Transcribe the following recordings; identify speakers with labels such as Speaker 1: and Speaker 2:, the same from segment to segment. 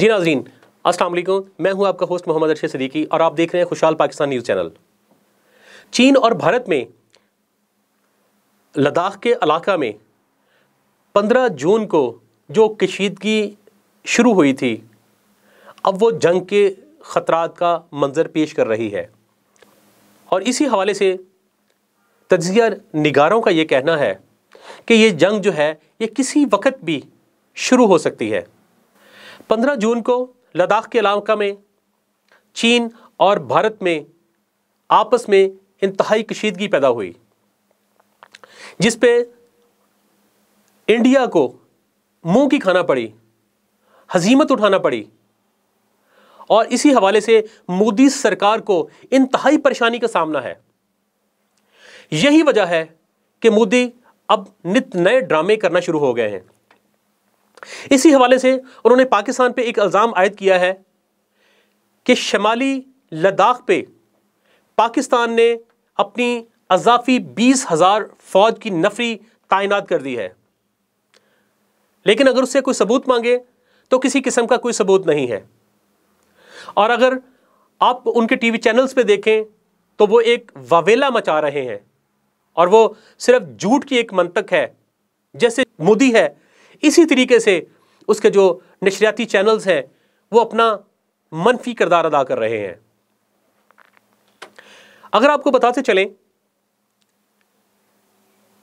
Speaker 1: जी नाजरीन असलम मैं हूं आपका होस्ट मोहम्मद अरशद सदीकी और आप देख रहे हैं खुशहाल पाकिस्तान न्यूज़ चैनल चीन और भारत में लद्दाख के इलाका में 15 जून को जो कशीदगी शुरू हुई थी अब वो जंग के ख़तरा का मंजर पेश कर रही है और इसी हवाले से तजिया निगारों का ये कहना है कि ये जंग जो है ये किसी वक्त भी शुरू हो सकती है 15 जून को लद्दाख के इलाका में चीन और भारत में आपस में इंतहाई कशीदगी पैदा हुई जिस पे इंडिया को मुंह की खाना पड़ी हजीमत उठाना पड़ी और इसी हवाले से मोदी सरकार को इंतहाई परेशानी का सामना है यही वजह है कि मोदी अब नित नए ड्रामे करना शुरू हो गए हैं इसी हवाले से उन्होंने पाकिस्तान पे एक अल्जाम आयद किया है कि शमाली लद्दाख पे पाकिस्तान ने अपनी अजाफी बीस हज़ार फ़ौज की नफरी तैनात कर दी है लेकिन अगर उससे कोई सबूत मांगे तो किसी किस्म का कोई सबूत नहीं है और अगर आप उनके टीवी चैनल्स पे देखें तो वो एक वावेला मचा रहे हैं और वो सिर्फ झूठ की एक मंतक है जैसे मोदी है इसी तरीके से उसके जो नशरियाती चैनल्स हैं वो अपना मनफी किरदार अदा कर रहे हैं अगर आपको बताते चलें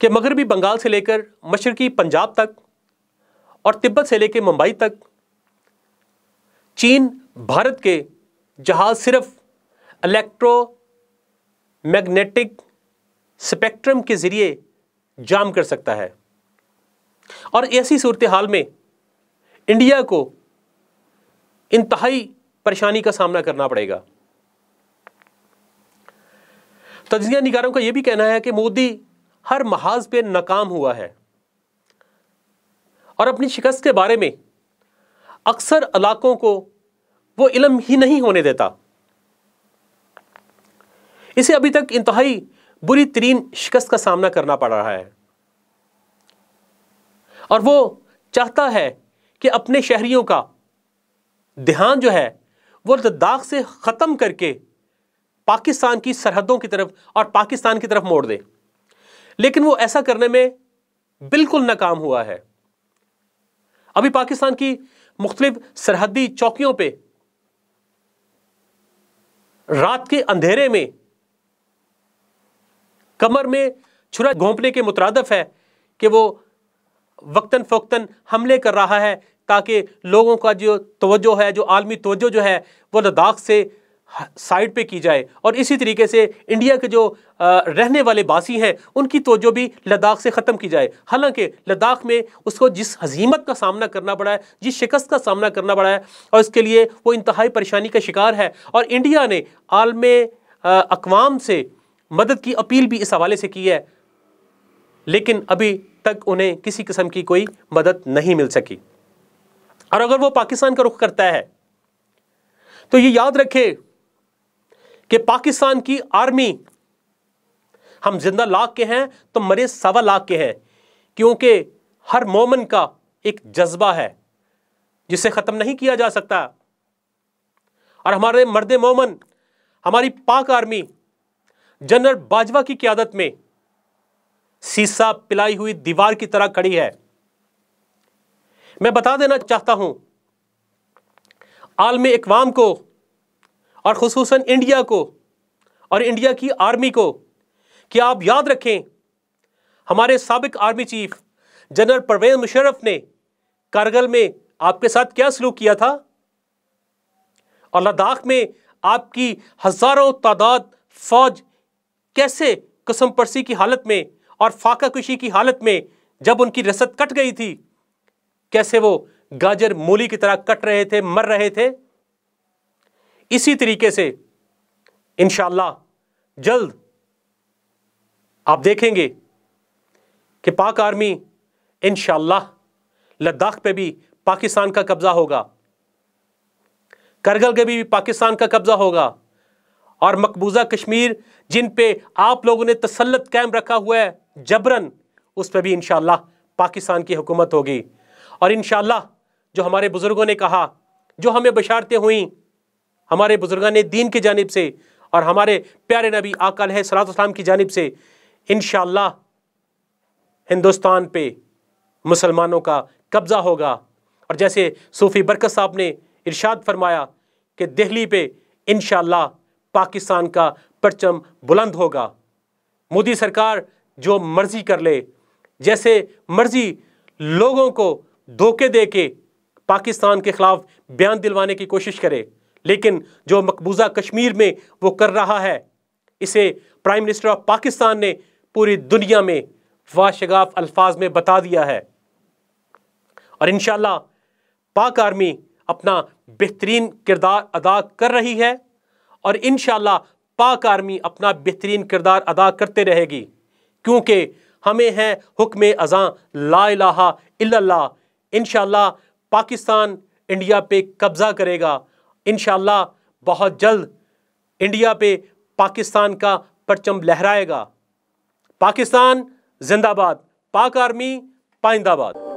Speaker 1: कि मगरबी बंगाल से लेकर मशरकी पंजाब तक और तिब्बत से लेकर मुंबई तक चीन भारत के जहाज सिर्फ इलेक्ट्रो मैग्नेटिक स्पेक्ट्रम के ज़रिए जाम कर सकता है और ऐसी सूरत हाल में इंडिया को इंतहाई परेशानी का सामना करना पड़ेगा तजिया निगारों का यह भी कहना है कि मोदी हर महाज पे नाकाम हुआ है और अपनी शिकस्त के बारे में अक्सर इलाकों को वो इलम ही नहीं होने देता इसे अभी तक इंतहाई बुरी तरीन शिकस्त का सामना करना पड़ रहा है और वो चाहता है कि अपने शहरीों का ध्यान जो है वो लद्दाख से ख़त्म करके पाकिस्तान की सरहदों की तरफ और पाकिस्तान की तरफ मोड़ दे लेकिन वो ऐसा करने में बिल्कुल नाकाम हुआ है अभी पाकिस्तान की मुख्तलिफ सरहदी चौकियों पे रात के अंधेरे में कमर में छुरा घोंपने के मुतरदफ है कि वो वक्ता फ़ोकता हमले कर रहा है ताकि लोगों का जो तोज्जो है जो आलमी तोज्जो जो है वो लद्दाख से साइड पे की जाए और इसी तरीके से इंडिया के जो रहने वाले बासी हैं उनकी तोज्जो भी लद्दाख से ख़त्म की जाए हालांकि लद्दाख में उसको जिस हजीमत का सामना करना पड़ा है जिस शिकस्त का सामना करना पड़ा है और इसके लिए वो इंतहाई परेशानी का शिकार है और इंडिया ने आलम अकवाम से मदद की अपील भी इस हवाले से की है लेकिन अभी तक उन्हें किसी किस्म की कोई मदद नहीं मिल सकी और अगर वो पाकिस्तान का रुख करता है तो ये याद रखे कि पाकिस्तान की आर्मी हम जिंदा लाख के हैं तो मरे सवा लाख के हैं क्योंकि हर मोमन का एक जज्बा है जिसे ख़त्म नहीं किया जा सकता और हमारे मर्द मोमन हमारी पाक आर्मी जनरल बाजवा की क्यादत में सीसा पिलाई हुई दीवार की तरह खड़ी है मैं बता देना चाहता हूं आलम इकवाम को और खसूस इंडिया को और इंडिया की आर्मी को कि आप याद रखें हमारे सबक army chief general Parvez Musharraf ने कारगल में आपके साथ क्या सलूक किया था और लद्दाख में आपकी हज़ारों तादाद फौज कैसे कसम परसी की हालत में और फाका कुशी की हालत में जब उनकी रसद कट गई थी कैसे वो गाजर मूली की तरह कट रहे थे मर रहे थे इसी तरीके से इनशाला जल्द आप देखेंगे कि पाक आर्मी इनशाला लद्दाख पे भी पाकिस्तान का कब्जा होगा करगल के भी पाकिस्तान का कब्जा होगा और मकबूजा कश्मीर जिन पे आप लोगों ने तसलत कैम रखा हुआ है जबरन उस पर भी इन पाकिस्तान की हुकूमत होगी और इन जो हमारे बुज़ुर्गों ने कहा जो हमें बशारतें हुई हमारे बुज़ुर्गान ने दीन की जानब से और हमारे प्यारे नबी आकल है सलाम की जानब से इन हिंदुस्तान पे मुसलमानों का कब्ज़ा होगा और जैसे सूफ़ी बरकत साहब ने इरशाद फरमाया कि दिल्ली पे इन पाकिस्तान का परचम बुलंद होगा मोदी सरकार जो मर्जी कर ले जैसे मर्जी लोगों को धोखे दे के पाकिस्तान के ख़िलाफ़ बयान दिलवाने की कोशिश करे लेकिन जो मकबूजा कश्मीर में वो कर रहा है इसे प्राइम मिनिस्टर ऑफ पाकिस्तान ने पूरी दुनिया में वाशगाफ अल्फाज में बता दिया है और इन पाक आर्मी अपना बेहतरीन किरदार अदा कर रही है और इन पाक आर्मी अपना बेहतरीन किरदार अदा करते रहेगी क्योंकि हमें हैं हुक्म अज़ा ला इला इन पाकिस्तान इंडिया पे कब्ज़ा करेगा इन बहुत जल्द इंडिया पे पाकिस्तान का परचम लहराएगा पाकिस्तान जिंदाबाद पाक आर्मी पाइंदाबाद